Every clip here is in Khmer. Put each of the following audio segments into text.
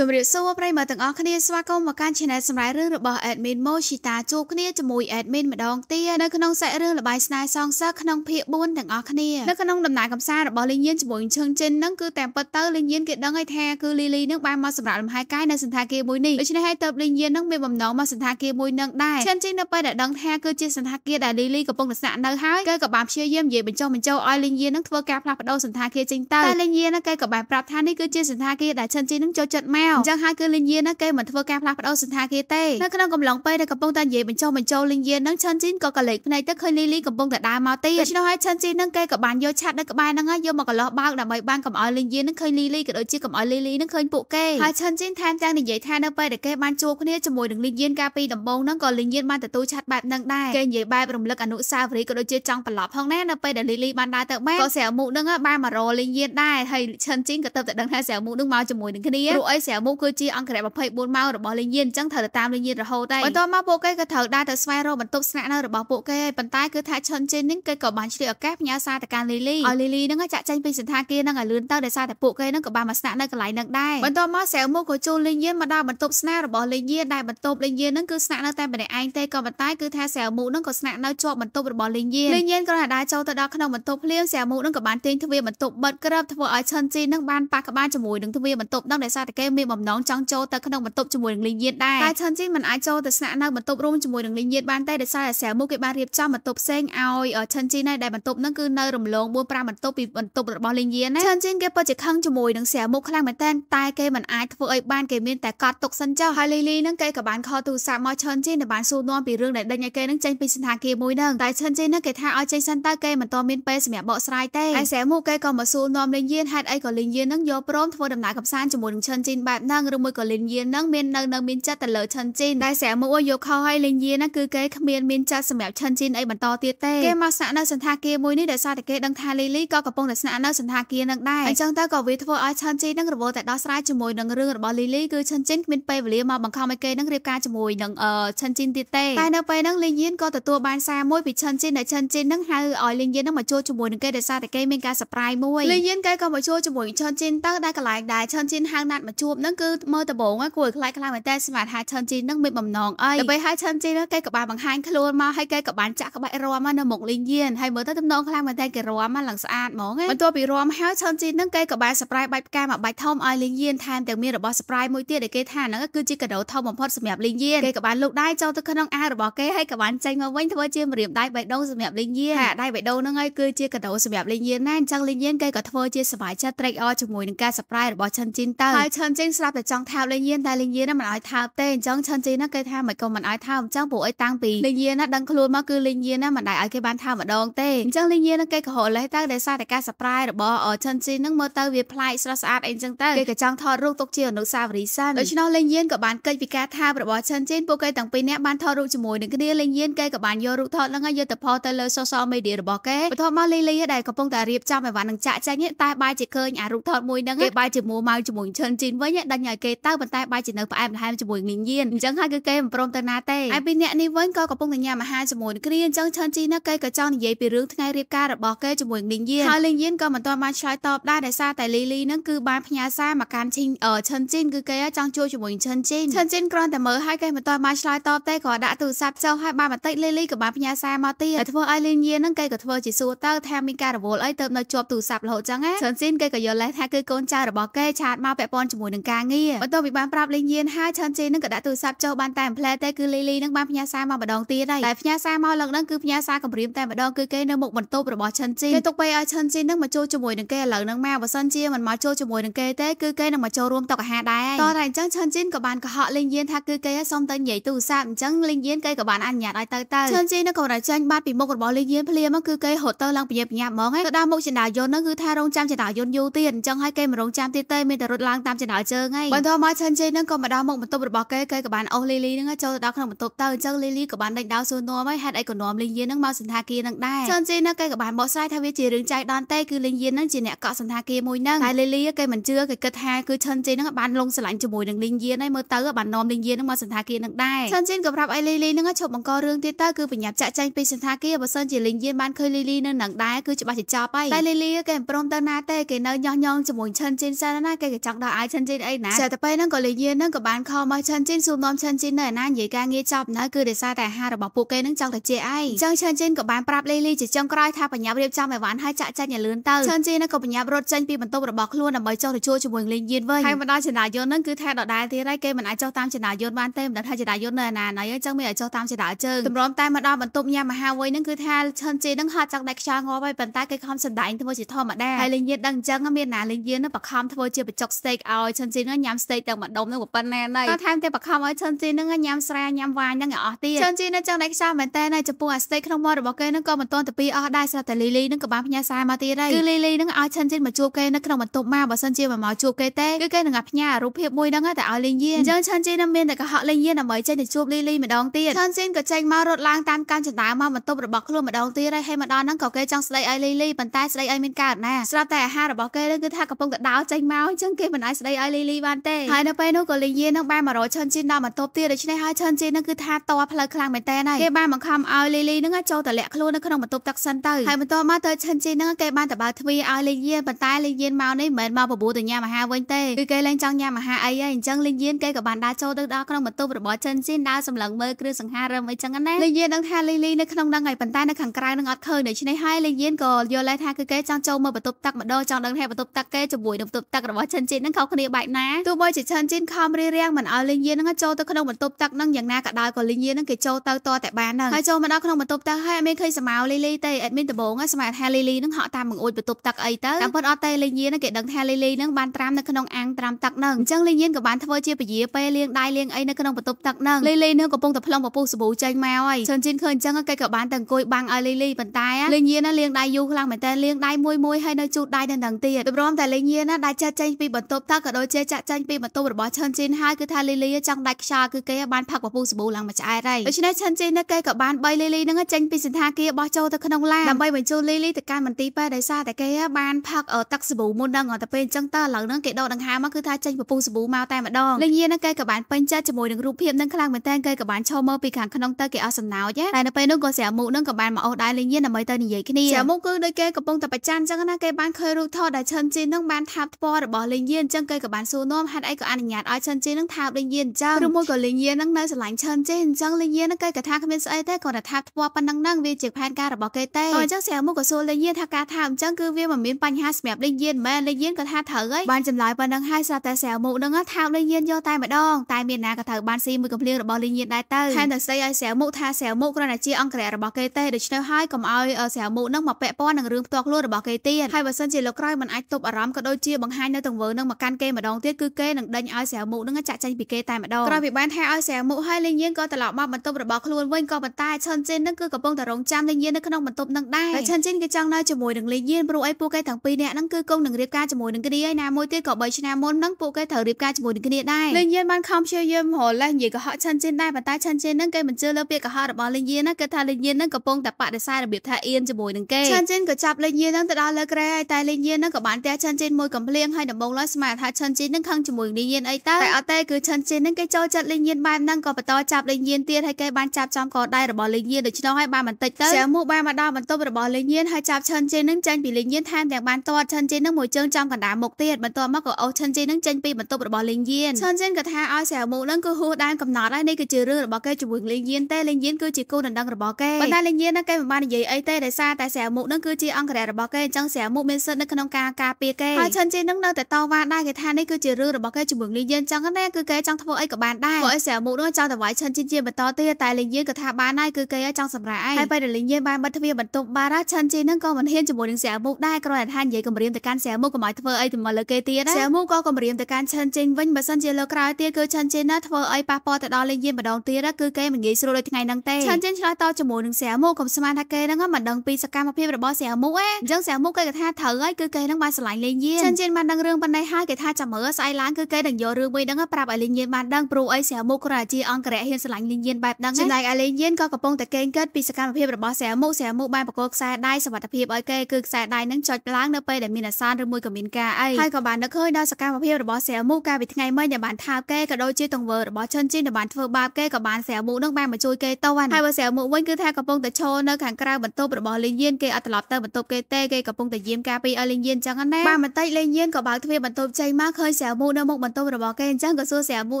ជម្រាបសួរប្រិយមិត្តទាំងអស់គ្នាស្វាគមន៍មកកាន់ Channel សម្រាប់រឿងរបស់ Admin Moshita ជួបគ្នាជាមួយ Admin ម្ដងទៀតនៅក្នុងសាច់រឿងលបាយស្នេហ៍សងសឹកក្នុងភាគ4ទាំងអស់គ្នានៅក្នុងដំណើរកំសាន្តរបស់លីញៀនជាមួយឈឹងចិនហ្នឹងគឺតាមពិតទៅលីញៀនគេដឹងហើយថាគឺលីលីនឹងបានមកសម្រាប់លំហែកាយនៅសន្តាគារមួយនេះដូច្នេះហើយទៅលីញៀននឹងមានបំណងមកសន្តាគារមួយនឹងដែរឈឹងចិននៅពេលដែលដឹងថាគឺជាសន្តាគារដែលលីលីកំពុងស្នាក់នៅហើយគេក៏បានព្យាយាមនិយាយបញ្ចុះបញ្ចោឲ្យលីញៀននឹងធ្វើការផ្លាស់ប្ដូរសន្តាគារចេញទៅតែលីញៀនគេក៏បានប្រាប់ថានេះគឺជាសន្តាគារដែលឈឹងចិននឹងចូលចិត្តមកអញ្ចឹងហើយគឺលិញយាណាគេមិនធ្វើការផ្លាស់ប្ដូរសន្តាគារទេនៅក្នុងកំឡុងពេលដែលកំពុងតែនិយាយបញ្ចុះបញ្ចូលលិញយានឹងឆិនជីនក៏កលេចភ្នែកទៅឃើញលីលីកំពុងតែដើរមកទៀតដូច្នោះហើយឆិនជីននឹងគេក៏បានយកឆាត់នៅក្បែរនឹងហើយយកមកកន្លោះបើកដើម្បីបានកុំឲ្យលិញយានឹងឃើញលីលីក៏ដូចជាកុំឲ្យលីលីនឹងឃើញពួកគេហើយឆិនជីនថែមទាំងនិយាយថានៅពេលដែលគេបានជួបគ្នាជាមួយនឹងលិញយានកាលពីដំបូងនឹងក៏លិញយានបានទទួលឆាត់បែបនឹងដែរគេនិយាយបែបរំលឹកអនុស្សាវរីយ៍ក៏ដូចជាចង់ប្រឡប់ផងណានៅពេលដែលលីលីបានដើរទៅម៉ែក៏ស្រាវមុខនឹងបានមករលិញយានដែរហើយឆិនជីនក៏ទៅតែដឹងថាស្រាវមុខនឹងមកជាមួយនឹងគ្នាព្រោះអីស្រាវក្រៅមុខគឺជាអង្គរៈ24ម៉ោងរបស់លេងយានអញ្ចឹងត្រូវទៅតាមលេងយានរហូតដែរបន្ទាប់មកពួកគេក៏ត្រូវដើរទៅស្វែងរកបន្ទប់ស្នាក់នៅរបស់ពួកគេប៉ុន្តែគឺថាឈុនជិននឹងគេក៏បានឆ្លៀតឱកាសផ្ញើសារទៅកាន់លីលីឲ្យលីលីនឹងចាក់ចែងពីសន្តាគារនឹងឲ្យលឿនទៅដោយសារតែពួកគេនឹងក៏បានមកស្នាក់នៅកន្លែងនឹងដែរបន្ទាប់មកស្រែមុខក៏ជួលលេងយានមកដល់បន្ទប់ស្នាក់របស់លេងយានដែលបន្ទប់លេងយាននឹងគឺស្នាក់នៅតែម្នាក់ឯងទេក៏ប៉ុន្តែគឺថាស្រែមុខនឹងក៏ស្នាក់នៅជាប់បន្ទប់របស់លេងយានលេងយានក៏ដើរចូលទៅដល់ក្នុងបន្ទប់ភ្លាមស្រែមុខនឹងក៏បានទាញទ្វារបន្ទប់បិទក្របធ្វើឲ្យឈុនជីនឹងបានប៉ះក្បាលជាមួយនឹងទ្វារបន្ទប់នឹងដោយសារតែគេមានមានបំណងចង់ចូលទៅក្នុងបន្ទប់ជាមួយនឹងលីងយៀនដែរតែឈិនជីមិនអាចចូលទៅស្នាក់នៅបន្ទប់រួមជាមួយនឹងលីងយៀនបានទេដោយសារតែស្រាវមុខគេបានរៀបចំបន្ទប់ផ្សេងឲ្យឈិនជីណែដែលបន្ទប់ហ្នឹងគឺនៅរំលង4 5បន្ទប់ពីបន្ទប់របស់លីងយៀនណាឈិនជីគេពិតជាខឹងជាមួយនឹងស្រាវមុខខ្លាំងមែនតើតែគេមិនអាចធ្វើឲ្យបានគេមានតែកត់ទុកសិនចុះហើយលីលីហ្នឹងគេក៏បានខលទូរស័ព្ទមកឈិនជីដែលបានសួរនាំពីរឿងដែលដេញឲ្យគេហ្នឹងចេញពីសន្តាគារមួយហ្នឹងតែឈិនជីហ្នឹងគេថាឲ្យចេញសិនតើគេមិនទាន់មានពេលសម្រាប់បកស្រាយទេហើយស្រាវមុខគេក៏មកសួរនាំលីងយៀនហេតុអីក៏លីងយៀនហ្នឹងយកព្រមធ្វើដំណើរកំសាន្តជាមួយនឹងឈិនជីបែបបែបហ្នឹងឬមួយក៏លេងយាហ្នឹងមាននៅនៅមានចិត្តទៅលើឈិនជីនដែលស្រាមួយកខុសហើយលេងយាហ្នឹងគឺគេគ្មានមានចិត្តសម្រាប់ឈិនជីនអីបន្តទៀតទេគេមកស្នាក់នៅសន្តាគារមួយនេះដោយសារតែគេដឹងថាលីលីក៏កំពុងតែស្នាក់នៅសន្តាគារហ្នឹងដែរអញ្ចឹងទៅក៏វាធ្វើឲ្យឈិនជីនហ្នឹងរវល់តែដោះស្រាយជាមួយនឹងរឿងរបស់លីលីគឺឈិនជីនគ្មានពេលវេលាមកបង្ខំឲ្យគេហ្នឹងរៀបការជាមួយនឹងឈិនជីនទៀតទេតែនៅពេលហ្នឹងលេងយានក៏ទទួលបានសារមួយពីឈិនជីនដែលឈិនជីនហ្នឹងហៅឲ្យលេងយានហ្នឹងមកជួបជាមួយនឹងគេដោយសារតែគេមានការ surprise មួយលេងយានគេក៏មកជួបជាមួយឈិនជីនទៅដែលកន្លែងដែលឈិនជីនហៅណាត់មកជួបបហ្នឹងគឺមើលដំបូងគួរឲ្យខ្លាចខ្លាំងមែនតែសម្រាប់ហាឆានជីហ្នឹងមានបំណងអីដើម្បីហាឆានជីហ្នឹងគេក៏បានបង្ហាញខ្លួនមកហើយគេក៏បានចាក់ក្បាច់រំនៅមុខលេងយានហើយមើលទៅដំណងខ្លាំងមែនតែគេរំឡើងស្អាតហ្មងបន្ទាប់ពីរំហើយឆានជីហ្នឹងគេក៏បាន surprise បាច់ផ្កាមកបាច់ធំឲ្យលេងយានថែមទាំងមានរបស់ surprise មួយទៀតដែលគេថាហ្នឹងគឺជាកាដូធំបំផុតសម្រាប់លេងយានគេក៏បានលូកដៃចូលទៅក្នុងអាវរបស់គេហើយក៏បានចេញមកវិញធ្វើជាម្រាមដៃបៃដងសម្រាប់លេងយានដៃបៃដងហ្នឹងហើយគឺជាកាដូសម្រាប់លេងយានណាអញ្ចឹងលេងយានគេក៏ធ្វើជាសบายចិត្តត្រេកអរជាមួយនឹងការ surprise របស់ឆានជីនទៅហើយឆានជីងស្រាប់តែចង់ថើបលេងយានតែលេងយានមិនឲ្យថើបទេអញ្ចឹងឈិនជីណាគេថាមិនក៏មិនឲ្យថើបអញ្ចឹងពួកអីតាំងពីលេងយានណាដឹងខ្លួនមកគឺលេងយានណាមិនដែរឲ្យគេបានថើបម្ដងទេអញ្ចឹងលេងយានណាគេក៏រលេះទៅដោយសារតែការសប្រាយរបស់ឈិនជីនឹងមើលទៅវាប្លែកស្រស់ស្អាតអីអញ្ចឹងទៅគេក៏ចង់ថតរូបទុកជាអនុស្សាវរីយ៍សិនដូច្នោះលេងយានក៏បានកិច្ចពីការថើបរបស់ឈិនជីពួកគេទាំងពីរនាក់បានថតរូបជាមួយនឹងគ្នាលេងយានគេក៏បានយករូបថតនឹងឲ្យយកទៅផុសទៅលើ social media របស់គេបន្ទាប់មកលីលីដែលកំពុងតែរៀបចំឲ្យវ៉ាន់នឹងចាក់ចែងតែបែរជាឃើញអារូបថតមួយនឹងគេបែរជាមួម៉ៅជាមួយឈិនជីវិញនេះដាច់ឲ្យគេទៅប៉ុន្តែបាយជានៅផ្អែមល្ហែមជាមួយងញៀនអញ្ចឹងហើយគឺគេមិនព្រមទៅណាទេហើយពីអ្នកនេះវិញក៏កំពុងតែញ៉ាំអាហារជាមួយគ្នាអញ្ចឹងឈិនជីនោះគេក៏ចង់និយាយពីរឿងថ្ងៃរៀបការរបស់គេជាមួយងញៀនហើយលីងយៀនក៏មិនទាន់បានឆ្លើយតបដែរដោយសារតែលីលីនឹងគឺបានផ្ញើសារមកកាន់ឈិនឈិនជីនគឺគេចង់ជួយជាមួយឈិនជីនឈិនជីនគ្រាន់តែមើលហើយគេមិនទាន់បានឆ្លើយតបទេគ្រាន់ដាក់ទូរស័ព្ទចុះហើយបានបន្តិចលីលីក៏បានផ្ញើសារមកទៀតធ្វើឲ្យលីងយៀននឹងគេក៏ធ្វើជាសួរទៅថាមានការរវល់អីទៅនៅជាប់ទូរស័ព្ទរហូតចឹងណាឈិនជីនគេក៏យល់ដែរថាគឺកូនចៅរបស់គេឆាតមកពាក់ព័ន្ធជាមួយនឹងការងារបន្ទាប់ពីបានប្រាប់លេងយានហើយឆានជេនឹងក៏ដាក់ទូរស័ព្ទចុះបានតែម្លែទេគឺលីលីនឹងបានផ្ញើសារមកម្ដងទៀតហើយតែផ្ញើសារមកលើកហ្នឹងគឺផ្ញើសារគម្រាមតែម្ដងគឺគេនៅមុខបន្ទប់របស់ឆានជីគេទុកពេលឲ្យឆានជីនឹងមកចូលជាមួយនឹងគេឥឡូវហ្នឹងម៉ែបើសិនជាមិនមកចូលជាមួយនឹងគេទេគឺគេនឹងមកចូលរួមតុអាហារដែរតោះតែអញ្ចឹងឆានជីនក៏បានកុហកលេងយានថាគឺគេសុំទៅនិយាយទូរស័ព្ទអញ្ចឹងលេងយានគេក៏បានអនុញ្ញាតឲ្យទៅទៅឆានជីននឹងក៏រចេញបាត់ពីមុខរបស់លេងយានភ្លាមគឺគេហត់ទៅឡើងពញាពញាហ្មងទៅដល់មុខចន្ទាយន្តហ្នឹងគឺថារងចាំចន្ទាយន្តយូរទៀតអញ្ចឹងឲ្យគេមិនរងចាំទៀតទេមានតែរត់ឡើងតាមចន្ទាជើងងហីបន្ទាប់មកឈិនជ័យនឹងក៏មកដល់មុខបន្ទប់របស់គេគេក៏បានអស់លីលីនឹងចូលទៅដល់ក្នុងបន្ទប់ទៅអញ្ចឹងលីលីក៏បានដេញដោសួរនោមហើយហេតុអីក៏នោមលីងយាននឹងមកសន្តាគារនឹងដែរឈិនជ័យនឹងគេក៏បានបកស្រាយថាវាជារឿងចៃដន្យទេគឺលីងយាននឹងជាអ្នកកក់សន្តាគារមួយនឹងតែលីលីគេមិនជឿគេគិតថាគឺឈិនជ័យនឹងបានលងស្រឡាញ់ជាមួយនឹងលីងយានហើយមើលទៅបាននោមលីងយាននឹងមកសន្តាគារនឹងដែរឈិនជ័យក៏ប្រាប់ឲ្យលីលីនឹងឈប់បង្ករឿងទៀតទៅគឺបញ្ញាប់ចាក់ចែងពីសន្តាគារបើសិនជាលីងយានបានឃើញលីលីនៅនឹងដែរគឺច្បាស់ជាចប់ហើយតែលីលីគេមិនព្រមទៅណាទេគេនៅញោះញងជាមួយឈិនជ័យសិនណាគេក៏ចង់ដល់ឲ្យឈិនជ័យអីណាសេតប៉ៃហ្នឹងក៏លេងយានហ្នឹងក៏បានខំមកឆិនជីនស៊ូមនាំឆិនជីននៅឯណានិយាយការងារចប់ណាគឺដោយសារតែអាហាររបស់ពួកគេហ្នឹងចង់តែជាឯងអញ្ចឹងឆិនជីនក៏បានប្រាប់លីលីជាចុងក្រោយថាបញ្ញាប់រៀបចំអីវ៉ាន់ឲ្យចាក់ចាញ់ឲ្យលឿនទៅឆិនជីនហ្នឹងក៏បញ្ញាប់រត់ចេញពីបន្ទប់របស់ខ្លួនដើម្បីចុះទៅជួយជាមួយលេងយានវិញហើយមកដល់ចន្ទាយន្តហ្នឹងគឺថាដដែលទៀតហើយគេមិនអាចចុះតាមចន្ទាយន្តបានទេមិនដឹងថាចន្ទាយន្តនៅឯណាណៃអញ្ចឹងមានឲ្យចុះតាមចន្ទាជើងតម្រាំតែមកដល់បន្ទប់ញ៉ាំអាហារវិញហ្នឹងគឺថាឆិនជីនហ្នឹងហត់ចង់ដាច់ខ្យល់ងាប់ហើយប៉ុន្តែគេខំសម្ដែងធ្វើជាធម្មតាហើយលេងយានដឹងអញ្ចឹងមានណាលេងយាននឹងបខំធ្វើជាបចុក steak ឲ្យឆិនជីនឹងញ៉ាំស្ទេកទាំងម្ដុំនឹងប៉ុណ្ណាណៃគាត់ថែមទាំងបខំឲ្យឈិនជីនឹងញ៉ាំស្រាញ៉ាំវាយនឹងឲ្យអស់ទៀតឈិនជីនឹងចង់ដេកខ្យល់មែនតើនៅចំពោះអាស្ទេកក្នុងមាត់របស់គេនឹងក៏មិនទាន់ទៅពីអស់ដែរស្រាប់តែលីលីនឹងក៏បានផ្ញើសារមកទៀតហើយគឺលីលីនឹងឲ្យឈិនជីមកជួបគេនៅក្នុងបន្ទប់មកបើសិនជាមិនមកជួបគេទេគឺគេនឹងផ្ញើរូបភាពមួយនឹងតែឲ្យលេងយានអញ្ចឹងឈិនជីនឹងមានតែកុហកលេងយានដើម្បីចេញទៅជួបលីលីម្ដងទៀតឈិនជីក៏ចេញមករត់ឡើងតាមកាំចណ្ដើមមកបន្ទប់របស់ខ្លួនម្ដងទៀតហើយហើយមកដល់ហ្នឹងក៏គេចង់ស្ដីឲ្យលីលីប៉ុន្តែស្ដីឲ្យមានកើតណាស្រាប់តែអាហាររបស់គេនឹងគឺថាកំពុងតែដោចេញមកអញ្ចឹងគេមិនអាចស្ដីឲ្យលីលីបានទេហើយនៅពេលនោះក៏លីញៀននឹងបានមករកឈិនជីនដល់បន្ទប់ទៀតដូច្នេះហើយឈិនជីននឹងគឺថាតវ៉ាផ្លូវខ្លាំងមែនតើគេបានបង្ខំឲ្យលីលីនឹងចូលទៅលាក់ខ្លួននៅក្នុងបន្ទប់ទឹកសិនទៅហើយបន្ទាប់មកទៅឈិនជីននឹងគេបានតបើទ្វារឲ្យលីញៀនប៉ុន្តែលីញៀនមកនេះមិនមែនមកបបួលទៅញ៉ាំអាហារវិញទេគឺគេលែងចង់ញ៉ាំអាហារអីហើយអញ្ចឹងលីញៀនគេក៏បានដើរចូលទៅដល់ក្នុងបន្ទប់របស់ឈិនជីនដើរសម្លឹងមើលគ្រឿងសង្ហារឹមអីចឹងណាលីញៀននឹងថាលីលីនៅក្នុងហ្នឹងហើយប៉ុន្តែនៅខាងក្រៅនឹងអត់ឃើញដូច្នេះហើយលីញៀនក៏យល់ដែរថាគឺគេចង់ចូលមើលបន្ទប់ទឹកម្ដងចង់ដឹងថាបន្ទប់ទឹកគេជាមួយនឹងបន្ទប់ទឹករបស់ឈិនជីននឹងខុសគ្នាបែបណាណាទោះបីជាឈិនជីនខំរារាំងមិនឲ្យលីងយានឹងចូលទៅក្នុងបន្ទប់ទឹកនឹងយ៉ាងណាក៏ដោយក៏លីងយានឹងគេចូលទៅតតែបានហ្នឹងហើយចូលមកដល់ក្នុងបន្ទប់ទឹកហើយអត់មានឃើញសមោលីលីទេអត់មានដំបងសម័យថាលីលីនឹងហក់តាមបង្អួចបន្ទប់ទឹកអីទៅតាមពិតអត់ទេលីងយានឹងគេដឹងថាលីលីនឹងបានត្រាំនៅក្នុងអាងត្រាំទឹកហ្នឹងអញ្ចឹងលីងយានក៏បានធ្វើជាពយាពេលលាងដៃលាងអីនៅក្នុងបន្ទប់ទឹកហ្នឹងលីលីនឹងកំពុងតែផ្លុំពពុះសាប៊ូចេញមកហើយឈិនជីនឃើញអញ្ចឹងគេក៏បានតែអង្គុយបាំងឲ្យលីលីប៉ុន្តែលីងយានណាលាងដៃយូរខ្លាំងមែនតើលាងដៃមួយមួយហើយនៅជូតដៃនៅនឹងទៀតព្រមតែលីងយានណាដៃចាត់ចេញពីបន្ទប់ទឹកក៏ដូចជាជាចាក់ចាញ់ពីបន្ទប់របស់ឈិនជីនហើយគឺថាលីលីចង់ដាច់ខ្យល់គឺគេបានផឹកពពុះសាប៊ូឡើងមួយឆ្អែតហើយដូច្នេះឈិនជីនគេក៏បាន3លីលីនឹងចេញពីសន្តាគារបោះចូលទៅក្នុងឡានដើម្បីបញ្ជូនលីលីទៅកាន់មន្ទីរពេទ្យដោយសារតែគេបានផឹកទឹកសាប៊ូមុននឹងតែពេលអញ្ចឹងតើឥឡូវនឹងគេដកដង្ហើមមកគឺថាចេញពពុះសាប៊ូមកតែម្ដងលីលីនឹងគេក៏បានពេញចិត្តជាមួយនឹងរូបភាពនឹងខ្លាំងមែនតើគេក៏បានឈរមើលពីខាងក្នុងទៅគេអស់សំណោចតែនៅពេលនោះក៏ស្រាមុកនឹងក៏បានមកអស់ដែរលីលីដើម្បីទៅនិយាយគ្នាស្រាមុកគឺដូចគេកំពុងតែប្រច័ណ្ឌអញ្ចឹងណាគេបានឃើញរូបថតដែលឈិនជីននឹងបានថាបថ្ពាល់របស់លីលីអញ្ចឹងគេក៏បានសួរនាំហេតុអីក៏អនុញ្ញាតឲ្យឈិនជីនឹងថើបលេងយានអញ្ចឹងឬមួយក៏លេងយាននឹងនៅស្រឡាញ់ឈិនជីអញ្ចឹងលេងយាននឹងគេកថាគ្មានស្អីទេគាត់តែថាធ្វើប៉ុណ្ណឹងហ្នឹងវាជាផែនការរបស់គេទេអញ្ចឹងស្រីមុខក៏សួរលេងយានថាការថើបអញ្ចឹងគឺវាមិនមានបញ្ហាសម្រាប់លេងយានមែនលេងយានក៏ថាត្រូវហើយបានចម្លើយប៉ុណ្ណឹងហើយស្រាប់តែស្រីមុខនឹងថើបលេងយានយកតែម្ដងតែមានណាក៏ត្រូវបានស៊ីមួយកំភ្លៀងរបស់លេងយានដែរទៅថែមទាំងស្រីឲ្យស្រីមុខថាស្រីមុខគ្រាន់តែជាអង្គរៈរបស់គេទេដូច្នេះហើយកុំឲ្យស្រីមុខនឹងមកពាក់ព័ន្ធនឹងរឿងផ្ទាល់ខ្លួនរបស់គេទៀតហើយបើសិនជាលោកក្រោយមិនអាចទប់អារម្មណ៍ក៏ដូចជាបង្ហាញនៅទង្វើនឹងមកកាន់គេម្ដងងទៀតគឺគេនឹងដេញឲ្យស្រាវមុខនឹងចាក់ចេញពីគេតែម្ដងក្រោយពីបានថែឲ្យស្រាវមុខហើយលីងយៀងក៏ត្រឡប់មកបន្ទប់របស់ខ្លួនវិញក៏ប៉ុន្តែឈិនជិននឹងគឺកំពុងតែរងចាំលីងយៀងនៅក្នុងបន្ទប់នឹងដែរតែឈិនជិនគឺចង់នៅជាមួយនឹងលីងយៀងព្រោះអីពួកគេទាំងពីរនាក់នឹងគឺគង់នឹងរៀបការជាមួយនឹងគ្នាហើយណាមួយទៀតក៏3ឆ្នាំមុននឹងពួកគេត្រូវរៀបការជាមួយនឹងគ្នាដែរលីងយៀងបានខំព្យាយាមរលេះនិយាយកុហកឈិនជិនដែរប៉ុន្តែឈិនជិននឹងគេមិនជឿលើពាក្យកុហករបស់លីងយៀងណាគឺថាលីងយៀងនឹងកំពុងតែបដិសេធរបៀបថាអៀនជាមួយនឹងគេឈិនជិនក៏ចាប់លីងយៀងនឹងទៅដល់លើក្រែហើយតែលីងយៀងនឹងក៏បានទះឈិនជិនមួយកំភ្លៀងហើយដំបងឡើយស្មានថាឈិនជិនជីនឹងខឹងជាមួយនាងយិនអីទៅតែអត់ទេគឺឈិនជីនឹងគេចូលចិត្តលេងយិនបែបហ្នឹងក៏បន្តចាប់លេងយិនទៀតហើយគេបានចាប់ចំកដៃរបស់លេងយិនដូច្នោះហើយបានបន្តិចទៅសៀវមូបានមកដល់បន្ទប់របស់លេងយិនហើយចាប់ឈិនជីនឹងចេញពីលេងយិនថែមទាំងបានទាត់ឈិនជីនឹងមួយជើងចំកណ្ដាលមុខទៀតបន្ទាប់មកក៏អូសឈិនជីនឹងចេញពីបន្ទប់របស់លេងយិនឈិនជីនក៏ថាឲ្យសៀវមូនឹងគឺហួសដែនកំណត់ហើយនេះគឺជារឿងរបស់គេជាមួយលេងយិនទេលេងយិនគឺជាគូដណ្ដឹងរបស់គេប៉ុន្តែលេងយិននឹងគេមិនបាននិយាយអីទេដោយសារតែសៀវមូនឹងគឺជាអង្គរៈរបស់គេអញ្ចឹងសៀវមូមានសិទ្ធិនៅក្នុងការការពារគេហើយឈិនជីនឹងនៅតែតវ៉ាដែរគេថានេះគឺគឺជារឿងរបស់គេជាមួយនាងយិនចឹងណាគឺគេចង់ធ្វើអីក៏បានដែរព្រោះអីស្រាវមុខនោះចង់តវាយឈិនជីនជាបន្តទៀតតែលីងយិនក៏ថាបានហើយគឺគេចង់សម្រាប់ឯងហើយពេលដែលលីងយិនបានបិទទ្វារបន្ទប់បារឆិនជីននឹងក៏មិនហ៊ានជាមួយនឹងស្រាវមុខដែរគ្រាន់តែថានិយាយគម្រាមទៅកាន់ស្រាវមុខកុំឲ្យធ្វើអីទៅមកលើគេទៀតស្រាវមុខក៏គម្រាមទៅកាន់ឈិនជីនវិញបើសិនជាលើក្រោយទៀតគឺឈិនជីនណាធ្វើអីប៉ះពាល់ទៅដល់លីងយិនម្ដងទៀតគឺគេមិនងាយស្រួលដូចថ្ងៃហ្នឹងទេឈិនជីនឆ្លើយតបជាមួយនឹងស្រាវមុខកុំស្មានថាគេហ្នឹងមិនដឹងពីសកម្មភាពរបស់ស្រាវមុខឯងអញ្ចឹងស្រាវមុខគេក៏ថាត្រូវហើយគឺគេហ្នឹងបានឆ្លាញ់លីងយិនឈិនជីនបានដឹងរឿងប៉ុណ្ណេះហើយគេថាចាំមើលស្អែកឡើងគឺគេនឹងយករឿងមួយហ្នឹងប្រាប់ឲ្យលីងយានបានដឹងព្រោះអីស្រាមុខគ្រាន់តែជាអង្គរៈហ៊ានស្រឡាញ់លីងយានបែបហ្នឹងចំណែកឲ្យលីងយានក៏កំពុងតែកេងកើតពីសកម្មភាពរបស់ស្រាមុខស្រាមុខបានបកគោខ្សែដៃសវត្ថភាពឲ្យគេគឺខ្សែដៃហ្នឹងចុចឡើងនៅពេលដែលមានអាសន្នឬមួយក៏មានការអីហើយក៏បាននឹកឃើញដល់សកម្មភាពរបស់ស្រាមុខកាលពីថ្ងៃមិញដែលបានថើបគេក៏ដូចជាទង្វើរបស់ឈិនជីនដែលបានធ្វើបាបគេក៏បានស្រាមុខហ្នឹងបានមកជួយគេទៅហើយបើស្រាមុខវិញគឺថាកំពុងតែឈរនៅខាងក្រៅបន្ទប់របស់លីងយានគេអត់ត្រឡប់ទៅបន្ទប់គេទេគេកំពុងតែយាមការពីឲ្យលីងយានចឹងណាបានបន្តិចលីងយានក៏បើកទ្វារបន្ទប់ចេញមកឃើញស្រាវមុកនៅមុខបន្ទប់របស់គេអញ្ចឹងក៏សួរស្រាវមុក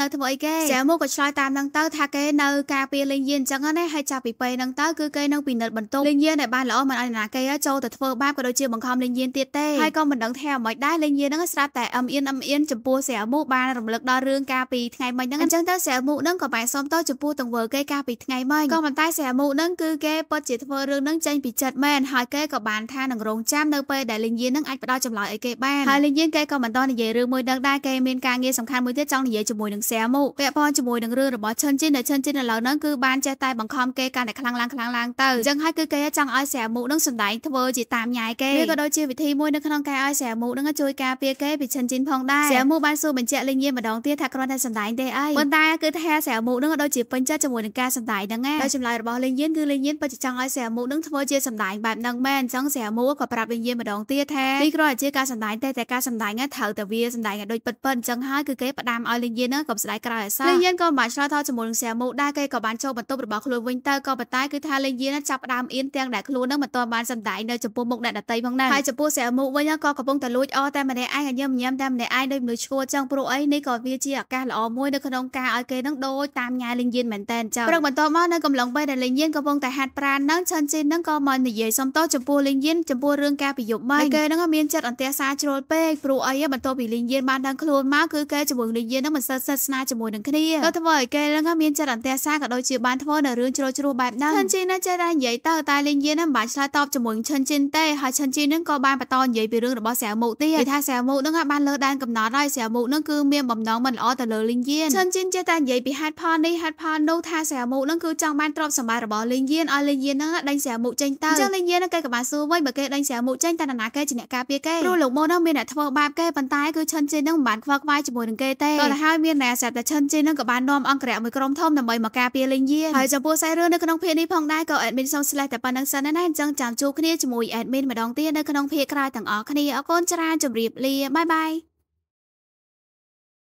នៅធ្វើអីគេស្រាវមុកក៏ឆ្លើយតាមនឹងទៅថាគេនៅការពារលេងយានអញ្ចឹងណាហើយចាប់ពីពេលហ្នឹងទៅគឺគេនឹងពិនិត្យបន្ទប់លេងយានដែលបានល្អមិនឲ្យណាគេចូលទៅធ្វើបាបក៏ដូចជាបង្ខំលេងយានទៀតទេហើយក៏មិនដឹងថាអ្មេចដែរលេងយានហ្នឹងស្រាប់តែអឹមអៀនអឹមអៀនចំពោះស្រាវមុកបានរំលឹកដល់រឿងការពីថ្ងៃមិញហ្នឹងអញ្ចឹងទៅស្រាវមុកហ្នឹងក៏បានសុំទោសចំពោះទង្វើគេការពីថ្ងៃមិញក៏ប៉ុន្តែស្រាវមុកហ្នឹងគឺគេពិតជាធ្វើរឿងហ្នឹងចេញពីចិត្តមែនហើយគេក៏បានថានឹងរងចាំនៅពេលដែលលេងយានហ្នឹងអាចផ្ដល់ចម្លើយឲ្យគេបានហើយលេងយានគេក៏មិនតនិយាយរឿងមួយដឹងដឹងដែរគេមានការងារសំខាន់មួយទៀតចង់និយាយជាមួយនឹងសែមុពាក់ព័ន្ធជាមួយនឹងរឿងរបស់ឈិនជីនដែលឈិនជីនឥឡូវហ្នឹងគឺបានចេះតែបង្ខំគេកាន់តែខ្លាំងឡើងខ្លាំងឡើងទៅអញ្ចឹងហើយគឺគេចង់ឲ្យសែមុនឹងសំដែងធ្វើជាតាមញ៉ាយគេវាក៏ដូចជាវិធីមួយនៅក្នុងការឲ្យសែមុនឹងជួយការពារគេពីឈិនជីនផងដែរសែមុបានសួរបញ្ជាក់លេងយាមម្ដងទៀតថាគ្រាន់តែសំដែងទេអីប៉ុន្តែគឺថាសែមុនឹងក៏ដូចជាពេញចិត្តជាមួយនឹងការសំដែងហ្នឹងឯងដោយចម្លើយរបស់លេងយាមគឺលេងយាមពិតជាចង់ឲ្យសែមុនឹងធ្វើជាសំដែងបែបហ្នឹងមែនអញ្ចឹងសែមុក៏ប្រាប់លេងយាមម្ដងទៀតថានេះគ្រាន់តែជាការសំដែងទេតែការសំដែងហ្នឹងត្រូវតែវាសំដែងដូចពិតពិតអញ្ចឹងហើយគឺគេផ្ដាំឲ្យលេងយានហ្នឹងក៏ស្ដាយក្រោយអសោះលេងយានក៏មិនបាច់ឆ្លើយតបជាមួយនឹងសៀមូដែរគេក៏បានចូលបន្ទប់របស់ខ្លួនវិញទៅក៏ប៉ុន្តែគឺថាលេងយានចាប់ផ្ដើមអៀនទាំងដែលខ្លួនហ្នឹងមិនទាន់បានសម្ដែងនៅចំពោះមុខអ្នកដតីផងដែរហើយចំពោះសៀមូវិញក៏កំពុងតែលួចអតែម្នាក់ឯងញឹមញឹមតែម្នាក់ឯងដោយមនុស្សឈួរចឹងព្រោះអីនេះក៏វាជាឱកាសល្អមួយនៅក្នុងការឲ្យគេនឹងដូចតាមញ៉ាលេងយានមែនតើចឹងព្រឹកបន្តមកនៅកំឡុងពេលដែលលេងយានកំពុងតែហាត់ប្រាណហ្នឹងឆិនជីនហ្នឹងក៏មកនិយាយសុំទោសចំពោះលេងយានចំពោះរឿងការប្រយុទ្ធមកគេហ្នឹងមានចិត្តអន្តេសាជ្រុលពេកព្រោះអីបន្ទាប់ពីលេងយានបានដឹងខ្លួនមកគឺគេជាមួយនឹងយាយនឹងមិនសិតសិតស្នាជាមួយនឹងគ្នាទៅធ្វើឲ្យគេនឹងមានចិត្តអន្តេសាក៏ដូចជាបានធ្វើនៅរឿងជ្រោលជ្រោះបែបហ្នឹងឈិនជីនចេះតែនិយាយទៅតែលីងយាយនឹងមិនបានឆ្លើយតបជាមួយឈិនជីនទេហើយឈិនជីនឹងក៏បានបន្តនិយាយពីរឿងរបស់ស្រាវមុកទៀតគេថាស្រាវមុកនឹងបានលើដែនកំណត់ហើយស្រាវមុកនឹងគឺមានបំណងមិនល្អទៅលើលីងយានឈិនជីនចេះតែនិយាយពីហេតុផលនេះហេតុផលនោះថាស្រាវមុកនឹងគឺចង់បានទ្រព្យសម្បត្តិរបស់លីងយានឲ្យលីងយាននឹងដេញស្រាវមុកចេញទៅអញ្ចឹងលីងយាននឹងគេក៏បានសួរវិញបើគេដេញស្រាវមុកចេញតើនរណាគេជាអ្នកការពារគេព្រោះលោកម៉ូនឹងមានអ្នកធ្វើបាបគេប៉ុន្តែគឺឈិនជីស៊ីនឹងមិនបានខ្វល់ខ្វាយជាមួយនឹងគេទេក៏ទៅហើយមានអ្នកស្រាប់តែឈិនជីនឹងក៏បាននាំអង្គរៈមួយក្រុមធំដើម្បីមកការពារលេងយាហើយចំពោះខ្សែរឿងនៅក្នុងភាគនេះផងដែរក៏ admin សូម slash តែប៉ុណ្្នឹងសិនណាអញ្ចឹងចាំជួបគ្នាជាមួយ admin ម្ដងទៀតនៅក្នុងភាគក្រោយទាំងអស់គ្នាអរគុណច្រើនជម្រាបលាបាយបាយ